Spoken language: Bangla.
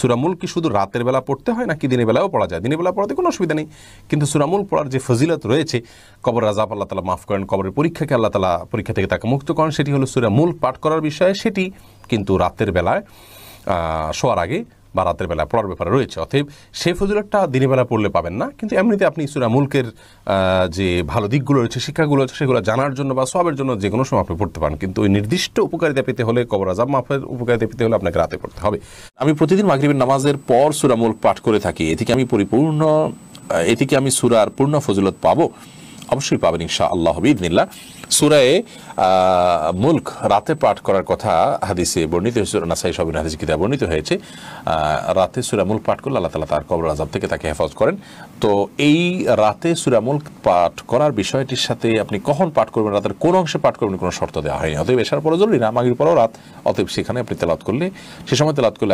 সুরামুল কি শুধু রাতের বেলা পড়তে হয় নাকি দিনের বেলাও পড়া যায় দিনের বেলা পড়াতে কোনো অসুবিধা নেই কিন্তু সুরামুল পড়ার যে ফজিলত রয়েছে কবর রাজাব আল্লাহ তালা মাফ করেন কবরের পরীক্ষাকে আল্লাহ তালা পরীক্ষা থেকে তাকে মুক্ত করেন সেটি হলো সুরামুল পাঠ করার বিষয়ে সেটি কিন্তু রাতের বেলায় শোয়ার আগে বা রাতের বেলা পড়ার ব্যাপারে রয়েছে অতএব সেই ফজিলতটা দিনের বেলা পড়লে পাবেন না কিন্তু এমনিতে আপনি সুরা মুলকের যে ভালো দিকগুলো রয়েছে শিক্ষাগুলো আছে সেগুলো জানার জন্য বা সবের জন্য যে কোনো সময় আপনি পড়তে পারেন কিন্তু ওই নির্দিষ্ট উপকারিতা পেতে হলে কবর আজাব মাফের উপকারিতা পেতে হলে আপনাকে রাতে পড়তে হবে আমি প্রতিদিন মাগরিবের নামাজের পর সুরা মুলক পাঠ করে থাকি এ থেকে আমি পরিপূর্ণ এ থেকে আমি সুরার পূর্ণ ফজিলত পাবো অবশ্যই পাবেন ইনশা আল্লাহ হবিদিনিল্লা সুরায় মুল্ক রাতে পাঠ করার কথা হাদিসে বর্ণিত হয়েছে নাসাই সবিন হাদিস গীতা বর্ণিত হয়েছে রাতে সুরামুল পাঠ করলে আল্লাহ তালা তার কবর আজাব থেকে তাকে হেফাজ করেন তো এই রাতে সুরামুল পাঠ করার বিষয়টির সাথে আপনি কখন পাঠ করবেন রাতের কোন অংশে পাঠ করবেন কোনো শর্ত দেওয়া হয়নি অতএব এসার পরে জরুরি না মাগির পরেও রাত অতএব সেখানে আপনি তেলাত করলে সে সময় তেলাত করলে